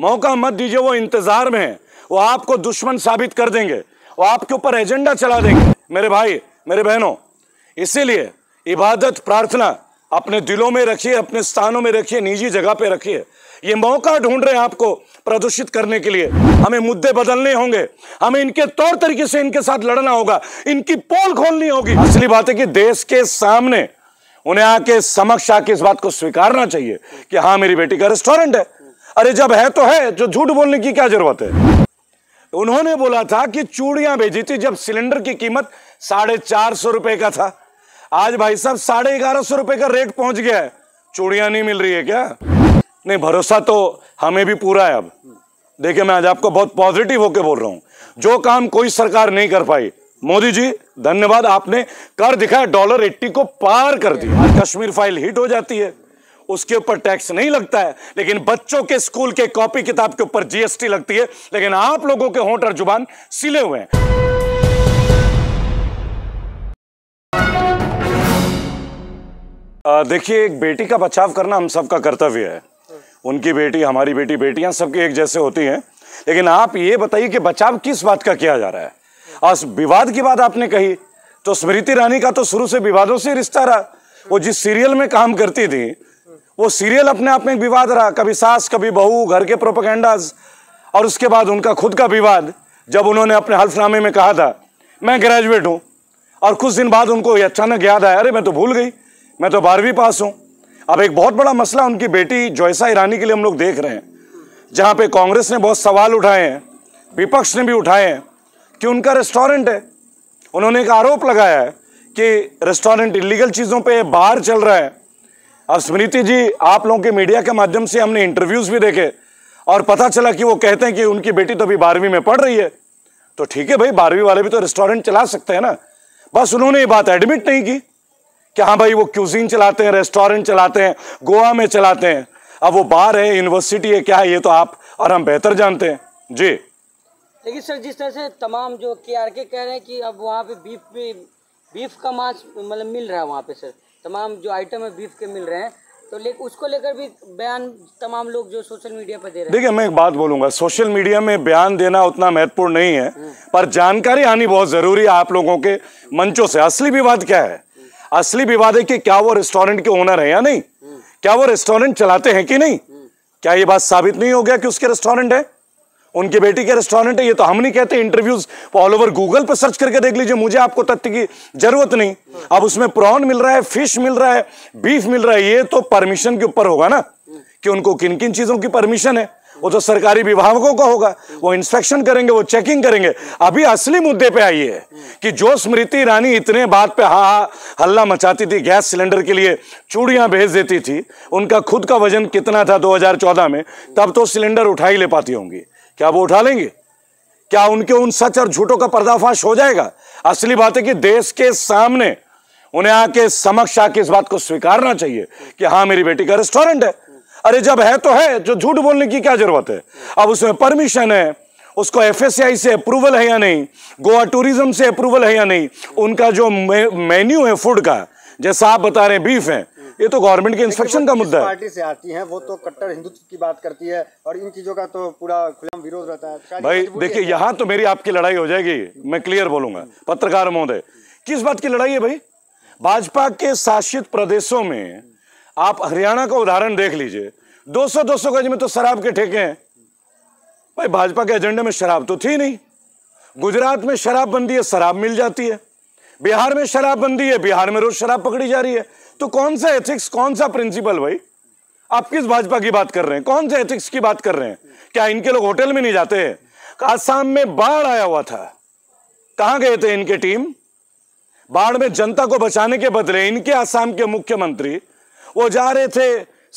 मौका मत दीजिए वो इंतज़ार में है वो आपको दुश्मन साबित कर देंगे वो आपके ऊपर एजेंडा चला देंगे मेरे भाई मेरे बहनों इसीलिए इबादत प्रार्थना अपने दिलों में रखिए अपने स्थानों में रखिए निजी जगह पे रखिए ये मौका ढूंढ रहे हैं आपको प्रदूषित करने के लिए हमें मुद्दे बदलने होंगे हमें इनके तौर तरीके से इनके साथ लड़ना होगा इनकी पोल खोलनी होगी असली बात है कि देश के सामने उन्हें आके समक्ष आके इस बात को स्वीकारना चाहिए कि हाँ मेरी बेटी का रेस्टोरेंट है अरे जब है तो है जो झूठ बोलने की क्या जरूरत है तो उन्होंने बोला था कि चूड़ियां भेजी थी जब सिलेंडर की कीमत साढ़े चार सौ रुपए का था आज भाई साहब साढ़े ग्यारह सौ रुपए का रेट पहुंच गया है चूड़ियां नहीं मिल रही है क्या नहीं भरोसा तो हमें भी पूरा है अब देखिए मैं आज आपको बहुत पॉजिटिव होकर बोल रहा हूं जो काम कोई सरकार नहीं कर पाई मोदी जी धन्यवाद आपने कर दिखाया डॉलर एट्टी को पार कर दिया कश्मीर फाइल हिट हो जाती है उसके ऊपर टैक्स नहीं लगता है लेकिन बच्चों के स्कूल के कॉपी किताब के ऊपर जीएसटी लगती है लेकिन आप लोगों के होंठ और जुबान सिले हुए हैं देखिए एक बेटी का बचाव करना हम सबका कर्तव्य है उनकी बेटी हमारी बेटी बेटियां सबकी एक जैसे होती हैं लेकिन आप ये बताइए कि बचाव किस बात का किया जा रहा है और विवाद की बात आपने कही तो स्मृति रानी का तो शुरू से विवादों से रिश्ता रहा वो जिस सीरियल में काम करती थी वो सीरियल अपने आप में एक विवाद रहा कभी सास कभी बहू घर के प्रोपोगेंडाज और उसके बाद उनका खुद का विवाद जब उन्होंने अपने हल्फनामे में कहा था मैं ग्रेजुएट हूँ और कुछ दिन बाद उनको अचानक याद आया अरे मैं तो भूल गई मैं तो बारहवीं पास हूँ अब एक बहुत बड़ा मसला उनकी बेटी जोयसा ईरानी के लिए हम लोग देख रहे हैं जहाँ पे कांग्रेस ने बहुत सवाल उठाए हैं विपक्ष ने भी उठाए हैं कि उनका रेस्टोरेंट है उन्होंने एक आरोप लगाया है कि रेस्टोरेंट इलीगल चीज़ों पे बाहर चल रहा है और स्मृति जी आप लोगों के मीडिया के माध्यम से हमने इंटरव्यूज भी देखे और पता चला कि वो कहते हैं कि उनकी बेटी तो अभी बारहवीं में पढ़ रही है तो ठीक है भाई बारहवीं वाले भी तो रेस्टोरेंट चला सकते हैं ना बस उन्होंने ये बात एडमिट नहीं की कि हाँ भाई वो क्यूजीन चलाते हैं रेस्टोरेंट चलाते हैं गोवा में चलाते हैं अब वो बार है यूनिवर्सिटी है क्या है ये तो आप और हम बेहतर जानते हैं जी लेकिन सर जिस तरह से तमाम जो के आर के कह रहे हैं कि अब वहाँ पे बीफ भी बीफ का मांस मतलब मिल रहा है वहाँ पे सर तमाम जो आइटम है बीफ के मिल रहे हैं तो ले उसको लेकर भी बयान तमाम लोग जो सोशल मीडिया पर दे रहे हैं देखिए मैं एक बात बोलूंगा सोशल मीडिया में बयान देना उतना महत्वपूर्ण नहीं है हम्म। पर जानकारी आनी बहुत जरूरी है आप लोगों के मंचों से असली विवाद क्या है हम्म। असली विवाद है कि क्या वो रेस्टोरेंट के ओनर है या नहीं हम्म। क्या वो रेस्टोरेंट चलाते हैं कि नहीं क्या ये बात साबित नहीं हो गया कि उसके रेस्टोरेंट है उनकी बेटी के रेस्टोरेंट है ये तो हम नहीं कहते इंटरव्यूज ऑल ओवर गूगल पर सर्च करके देख लीजिए मुझे आपको तथ्य की जरूरत नहीं अब उसमें प्रॉन मिल रहा है फिश मिल रहा है बीफ मिल रहा है ये तो परमिशन के ऊपर होगा ना कि उनको किन किन चीजों की परमिशन है वो तो सरकारी विभागों का होगा वो इंस्पेक्शन करेंगे वो चेकिंग करेंगे अभी असली मुद्दे पे आई है कि जो स्मृति ईरानी इतने बात पे हा हा हल्ला मचाती थी गैस सिलेंडर के लिए चूड़ियां भेज देती थी उनका खुद का वजन कितना था 2014 में तब तो सिलेंडर उठा ही ले पाती होंगी क्या वो उठा लेंगे क्या उनके उन सच और झूठों का पर्दाफाश हो जाएगा असली बात है कि देश के सामने उन्हें आके समक्ष आके इस बात को स्वीकारना चाहिए कि हाँ मेरी बेटी का रेस्टोरेंट है अरे जब है तो है जो झूठ बोलने की क्या जरूरत है अब उसमें परमिशन है उसको एफ से अप्रूवल है या नहीं गोवा टूरिज्म से अप्रूवल है या नहीं उनका जो मेन्यू है फूड का जैसा आप बता रहे हैं बीफ है ये तो गवर्नमेंट के इंस्ट्रक्शन का मुद्दा है पार्टी से आती है वो तो कट्टर हिंदुत्व की बात करती है और इन चीजों का तो पूरा खुला विरोध रहता है भाई देखिए यहाँ तो मेरी आपकी लड़ाई हो जाएगी मैं क्लियर बोलूंगा पत्रकार महोदय किस बात की लड़ाई है भाई भाजपा के शासित प्रदेशों में आप हरियाणा का उदाहरण देख लीजिए 200 सौ गज में तो शराब के ठेके हैं भाई भाजपा के एजेंडे में शराब तो थी नहीं गुजरात में शराब बंदी है शराब मिल जाती है बिहार में शराब बंदी है बिहार में रोज शराब पकड़ी जा रही है तो कौन सा एथिक्स कौन सा प्रिंसिपल भाई आप किस भाजपा की बात कर रहे हैं कौन से एथिक्स की बात कर रहे हैं क्या इनके लोग होटल में नहीं जाते आसाम में बाढ़ आया हुआ था कहां गए थे इनके टीम बाढ़ में जनता को बचाने के बदले इनके आसाम के मुख्यमंत्री वो जा रहे थे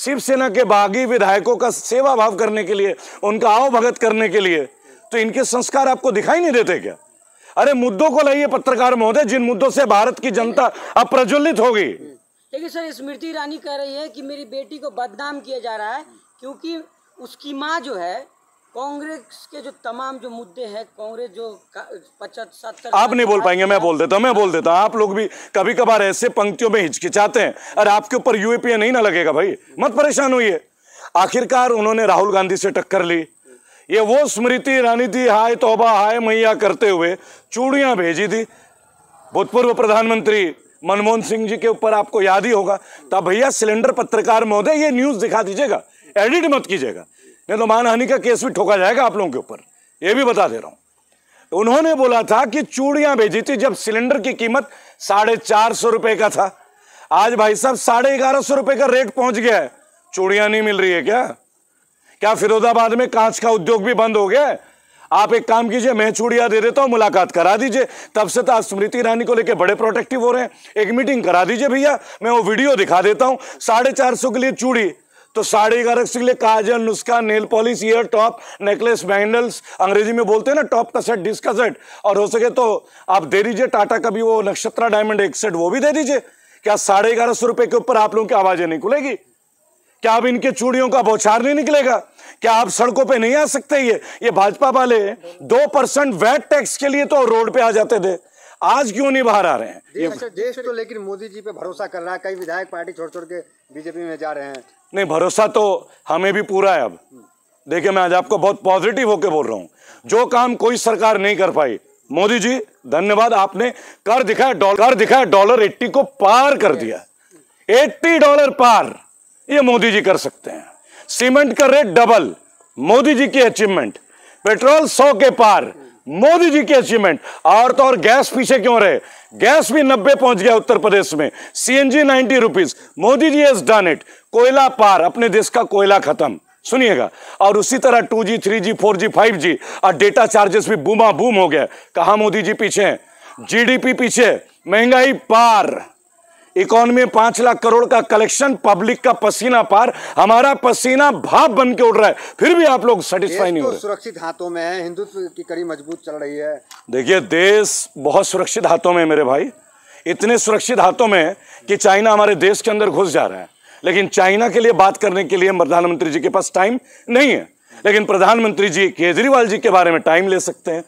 शिवसेना के बागी विधायकों का सेवा भाव करने के लिए उनका आव भगत करने के लिए तो इनके संस्कार आपको दिखाई नहीं देते क्या अरे मुद्दों को लाइए पत्रकार महोदय जिन मुद्दों से भारत की जनता अप्रज्वलित होगी लेकिन सर स्मृति ईरानी कह रही है कि मेरी बेटी को बदनाम किया जा रहा है क्योंकि उसकी माँ जो है कांग्रेस के जो तमाम जो मुद्दे हैं कांग्रेस जो पचहत्तर सत्तर आप नहीं बोल पाएंगे मैं बोल देता हूँ मैं बोल देता हूँ आप लोग भी कभी कभार ऐसे पंक्तियों में हिचकिचाते हैं और आपके ऊपर यूएपीए नहीं ना लगेगा भाई मत परेशान हुई आखिरकार उन्होंने राहुल गांधी से टक्कर ली ये वो स्मृति ईरानी थी हाय तोबा हाय मैया करते हुए चूड़ियां भेजी थी भूतपूर्व प्रधानमंत्री मनमोहन सिंह जी के ऊपर आपको याद ही होगा तो भैया सिलेंडर पत्रकार महोदय ये न्यूज़ दिखा दीजिएगा एडिट मत कीजिएगा नहीं तो मानहानि का केस भी ठोका जाएगा आप लोगों के ऊपर ये भी बता दे रहा हूं तो उन्होंने बोला था कि चूड़ियां भेजी थी जब सिलेंडर की कीमत साढ़े चार सौ रुपए का था आज भाई साहब साढ़े ग्यारह सौ रुपए का रेट पहुंच गया है चूड़ियां नहीं मिल रही है क्या क्या फिरोजाबाद में कांच का उद्योग भी बंद हो गया है आप एक काम कीजिए मैं चूड़िया दे देता हूँ मुलाकात करा दीजिए तब से तो आप स्मृति ईरानी को लेकर बड़े प्रोटेक्टिव हो रहे हैं एक मीटिंग करा दीजिए भैया मैं वो वीडियो दिखा देता हूँ साढ़े चार सौ के लिए चूड़ी तो साढ़े ग्यारह सौ के लिए काजल नुस्खा nail polish ear top necklace बैंडल्स अंग्रेजी में बोलते हैं ना टॉप का सेट डिस्क का सेट और हो सके तो आप दे दीजिए टाटा का भी वो नक्षत्रा डायमंड एक सेट वो भी दे दीजिए क्या साढ़े ग्यारह सौ रुपये के ऊपर आप लोगों की आवाज़ें नहीं खुलेगी क्या अब इनके चूड़ियों का बौछार नहीं निकलेगा क्या आप सड़कों पे नहीं आ सकते ये ये भाजपा वाले दो परसेंट वैट टैक्स के लिए तो रोड पे आ जाते थे आज क्यों नहीं बाहर आ रहे हैं ये अच्छा, देश तो लेकिन मोदी जी पे भरोसा कर रहा है कई विधायक पार्टी छोड़ छोड़ के बीजेपी में जा रहे हैं नहीं भरोसा तो हमें भी पूरा है अब देखिए मैं आज आपको बहुत पॉजिटिव होकर बोल रहा हूँ जो काम कोई सरकार नहीं कर पाई मोदी जी धन्यवाद आपने कर दिखाया डॉलर दिखाया डॉलर एट्टी को पार कर दिया एट्टी डॉलर पार ये मोदी जी कर सकते हैं सीमेंट का रेट डबल मोदी जी की अचीवमेंट पेट्रोल सौ के पार मोदी जी की अचीवमेंट और तो और गैस पीछे क्यों रहे गैस भी नब्बे पहुंच गया उत्तर प्रदेश में CNG ninety rupees Modi ji has done it कोयला पार अपने देश का कोयला खत्म सुनिएगा और उसी तरह two G three G four G five G और डेटा चार्जेस भी बूमा बूम हो गया कहा मोदी जी पीछे डी जीडीपी पीछे महंगाई पार इकोनॉमी में पांच लाख करोड़ का कलेक्शन पब्लिक का पसीना पार हमारा पसीना भाप बन के उड़ रहा है फिर भी आप लोग सेटिस्फाई नहीं हो रहे सुरक्षित हाथों में है हिंदुत्व की कड़ी मजबूत चल रही है देखिए देश बहुत सुरक्षित हाथों में मेरे भाई इतने सुरक्षित हाथों में कि चाइना हमारे देश के अंदर घुस जा रहा है लेकिन चाइना के लिए बात करने के लिए प्रधानमंत्री जी के पास टाइम नहीं है लेकिन प्रधानमंत्री जी केजरीवाल जी के बारे में टाइम ले सकते हैं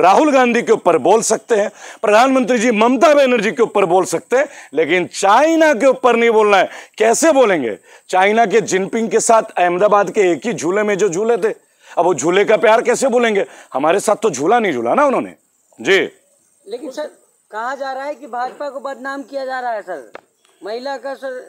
राहुल गांधी के ऊपर बोल सकते हैं प्रधानमंत्री जी ममता बनर्जी के ऊपर बोल सकते हैं लेकिन चाइना के ऊपर नहीं बोलना है कैसे बोलेंगे चाइना के जिनपिंग के साथ अहमदाबाद के एक ही झूले में जो झूले थे अब वो झूले का प्यार कैसे बोलेंगे हमारे साथ तो झूला नहीं झूला ना उन्होंने जी लेकिन सर कहा जा रहा है कि भाजपा को बदनाम किया जा रहा है सर महिला का सर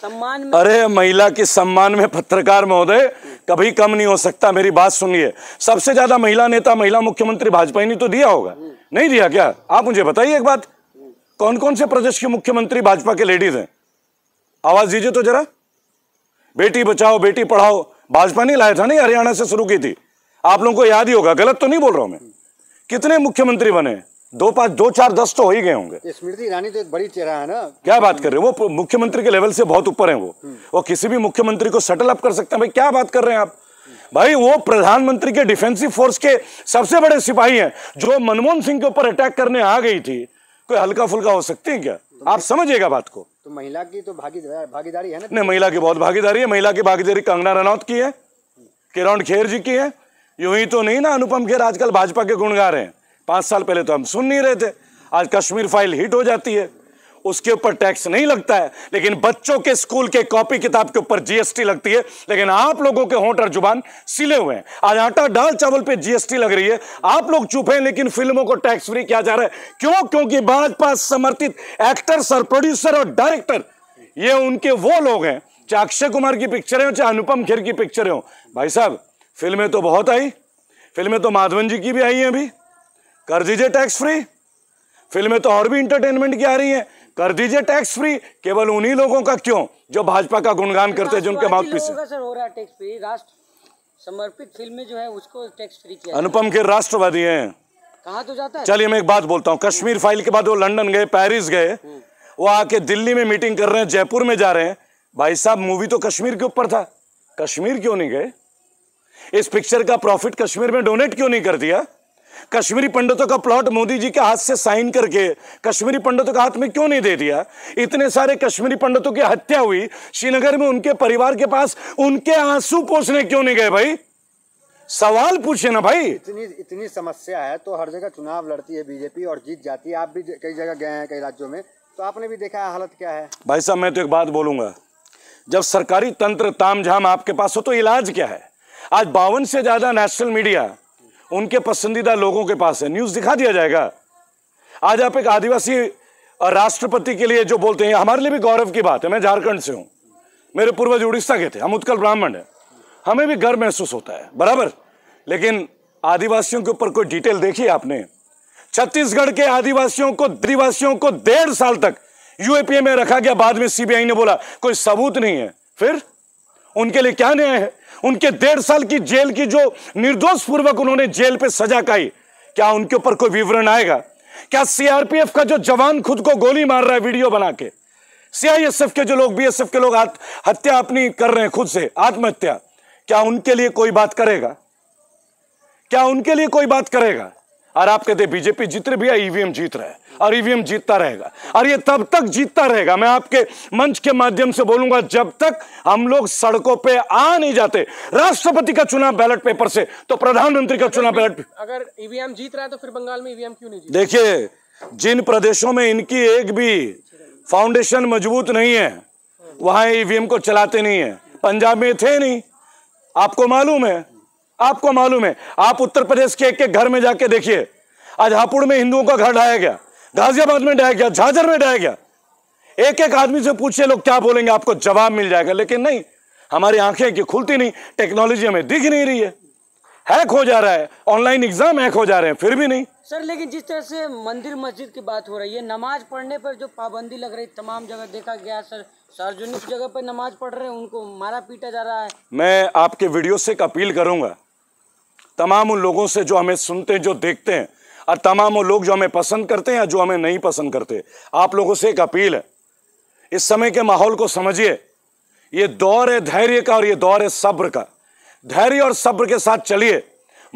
सम्मान में अरे महिला के सम्मान में पत्रकार महोदय कभी कम नहीं हो सकता मेरी बात सुनिए सबसे ज्यादा महिला नेता महिला मुख्यमंत्री भाजपा ही ने तो दिया होगा नहीं दिया क्या आप मुझे बताइए एक बात कौन कौन से प्रदेश के मुख्यमंत्री भाजपा के लेडीज हैं आवाज दीजिए तो जरा बेटी बचाओ बेटी पढ़ाओ भाजपा नहीं लाया था नहीं हरियाणा से शुरू की थी आप लोगों को याद ही होगा गलत तो नहीं बोल रहा हूं मैं कितने मुख्यमंत्री बने हैं दो पांच दो चार दस तो हो ही गए होंगे स्मृति ईरानी तो एक बड़ी चेहरा है ना क्या बात कर रहे हैं वो मुख्यमंत्री के लेवल से बहुत ऊपर है वो हम्म। वो किसी भी मुख्यमंत्री को सेटल अप कर सकते हैं भाई क्या बात कर रहे हैं आप भाई वो प्रधानमंत्री के डिफेंसिव फोर्स के सबसे बड़े सिपाही हैं जो मनमोहन सिंह के ऊपर अटैक करने आ गई थी कोई हल्का फुल्का हो सकती है क्या तो आप समझिएगा बात को तो महिला की तो भागीदारी भागीदारी है ना नहीं महिला की बहुत भागीदारी है महिला की भागीदारी कंगना रनौत की है किरण खेर जी की है यूं ही तो नहीं ना अनुपम खेर आजकल भाजपा के गुणगार हैं पांच साल पहले तो हम सुन नहीं रहे थे आज कश्मीर फाइल हिट हो जाती है उसके ऊपर टैक्स नहीं लगता है लेकिन बच्चों के स्कूल के कॉपी किताब के ऊपर जीएसटी लगती है लेकिन आप लोगों के होंठ और जुबान सिले हुए हैं आज आटा डाल चावल पे जीएसटी लग रही है आप लोग चुप हैं लेकिन फिल्मों को टैक्स फ्री किया जा रहा है क्यों क्योंकि भाजपा समर्थित एक्टर्स और प्रोड्यूसर और डायरेक्टर ये उनके वो लोग हैं चाहे अक्षय कुमार की पिक्चर हो चाहे अनुपम खेर की पिक्चर हो भाई साहब फिल्में तो बहुत आई फिल्में तो माधवन जी की भी आई हैं अभी कर दीजिए टैक्स फ्री फिल्में तो और भी इंटरटेनमेंट की आ रही हैं कर दीजिए टैक्स फ्री केवल उन्हीं लोगों का क्यों जो भाजपा का गुणगान करते हैं जिनके माउथ पीछे समर्पित फिल्में जो है उसको टैक्स फ्री किया अनुपम खेर राष्ट्रवादी हैं कहा तो जाता है चलिए मैं एक बात बोलता हूँ कश्मीर फाइल के बाद वो लंदन गए पेरिस गए हम्म। वो आके दिल्ली में मीटिंग कर रहे हैं जयपुर में जा रहे हैं भाई साहब मूवी तो कश्मीर के ऊपर था कश्मीर क्यों नहीं गए इस पिक्चर का प्रॉफिट कश्मीर में डोनेट क्यों नहीं कर दिया कश्मीरी पंडितों का प्लॉट मोदी जी के हाथ से साइन करके कश्मीरी पंडितों के हाथ में क्यों नहीं दे दिया इतने सारे कश्मीरी पंडितों की हत्या हुई श्रीनगर में उनके परिवार के पास उनके आंसू पोषने क्यों नहीं गए भाई सवाल पूछे ना भाई इतनी इतनी समस्या है तो हर जगह चुनाव लड़ती है बीजेपी और जीत जाती है आप भी कई जगह गए हैं कई राज्यों में तो आपने भी देखा है हालत क्या है भाई साहब मैं तो एक बात बोलूंगा जब सरकारी तंत्र तामझाम आपके पास हो तो इलाज क्या है आज बावन से ज्यादा नेशनल मीडिया उनके पसंदीदा लोगों के पास है न्यूज़ दिखा दिया जाएगा आज आप एक आदिवासी राष्ट्रपति के लिए जो बोलते हैं हमारे लिए भी गौरव की बात है मैं झारखंड से हूं मेरे पूर्वज उड़ीसा के थे हम उत्कल ब्राह्मण है हमें भी गर्व महसूस होता है बराबर लेकिन आदिवासियों के ऊपर कोई डिटेल देखी आपने छत्तीसगढ़ के आदिवासियों को आदिवासियों को डेढ़ साल तक यूएपीए में रखा गया बाद में सीबीआई ने बोला कोई सबूत नहीं है फिर उनके लिए क्या न्याय है उनके डेढ़ साल की जेल की जो निर्दोष पूर्वक उन्होंने जेल पे सजा काई क्या उनके ऊपर कोई विवरण आएगा क्या सीआरपीएफ का जो जवान खुद को गोली मार रहा है वीडियो बना के सीआईएसएफ के जो लोग बीएसएफ के लोग हत्या अपनी कर रहे हैं खुद से आत्महत्या क्या उनके लिए कोई बात करेगा क्या उनके लिए कोई बात करेगा और आप कहते बीजेपी जीत रही भैया ईवीएम जीत रहा है और ईवीएम जीतता रहेगा और ये तब तक जीतता रहेगा मैं आपके मंच के माध्यम से बोलूंगा जब तक हम लोग सड़कों पे आ नहीं जाते राष्ट्रपति का चुनाव बैलेट पेपर से तो प्रधानमंत्री का चुनाव बैलेट अगर ईवीएम जीत रहा है तो फिर बंगाल में ईवीएम क्यों नहीं देखिए जिन प्रदेशों में इनकी एक भी फाउंडेशन मजबूत नहीं है वहां ईवीएम को चलाते नहीं है पंजाब में थे नहीं आपको मालूम है आपको मालूम है आप उत्तर प्रदेश के एक एक घर में जाके देखिए आज हापुड़ में हिंदुओं का घर ढाया गया गाजियाबाद में ढाया गया झाझर में ढाया गया एक एक आदमी से पूछिए लोग क्या बोलेंगे आपको जवाब मिल जाएगा लेकिन नहीं हमारी आंखें की खुलती नहीं टेक्नोलॉजी हमें दिख नहीं रही है हैक हो जा रहा है ऑनलाइन एग्जाम हैक हो जा रहे हैं फिर भी नहीं सर लेकिन जिस तरह से मंदिर मस्जिद की बात हो रही है नमाज पढ़ने पर जो पाबंदी लग रही तमाम जगह देखा गया सर सार्वजनिक जगह पर नमाज पढ़ रहे हैं उनको मारा पीटा जा रहा है मैं आपके वीडियो से एक अपील करूंगा तमाम उन लोगों से जो हमें सुनते हैं जो देखते हैं और तमाम वो लोग जो हमें पसंद करते हैं या जो हमें नहीं पसंद करते आप लोगों से एक अपील है इस समय के माहौल को समझिए ये दौर है धैर्य का और ये दौर है सब्र का धैर्य और सब्र के साथ चलिए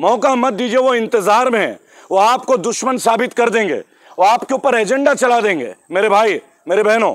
मौका मत दीजिए वो इंतज़ार में है वो आपको दुश्मन साबित कर देंगे वो आपके ऊपर एजेंडा चला देंगे मेरे भाई मेरे बहनों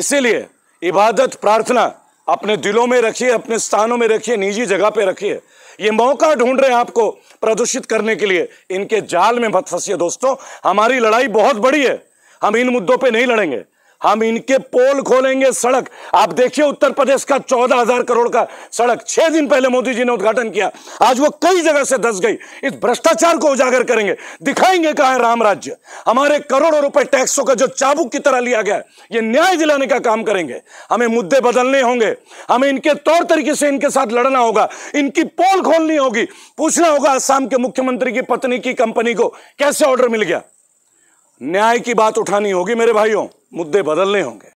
इसीलिए इबादत प्रार्थना अपने दिलों में रखिए अपने स्थानों में रखिए निजी जगह पे रखिए ये मौका ढूंढ रहे हैं आपको प्रदूषित करने के लिए इनके जाल में मत फंसिए दोस्तों हमारी लड़ाई बहुत बड़ी है हम इन मुद्दों पे नहीं लड़ेंगे हम इनके पोल खोलेंगे सड़क आप देखिए उत्तर प्रदेश का चौदह हजार करोड़ का सड़क छह दिन पहले मोदी जी ने उद्घाटन किया आज वो कई जगह से धस गई इस भ्रष्टाचार को उजागर करेंगे दिखाएंगे कहा है राम राज्य हमारे करोड़ों रुपए टैक्सों का जो चाबुक की तरह लिया गया ये न्याय दिलाने का काम करेंगे हमें मुद्दे बदलने होंगे हमें इनके तौर तरीके से इनके साथ लड़ना होगा इनकी पोल खोलनी होगी पूछना होगा आसाम के मुख्यमंत्री की पत्नी की कंपनी को कैसे ऑर्डर मिल गया न्याय की बात उठानी होगी मेरे भाइयों मुद्दे बदलने होंगे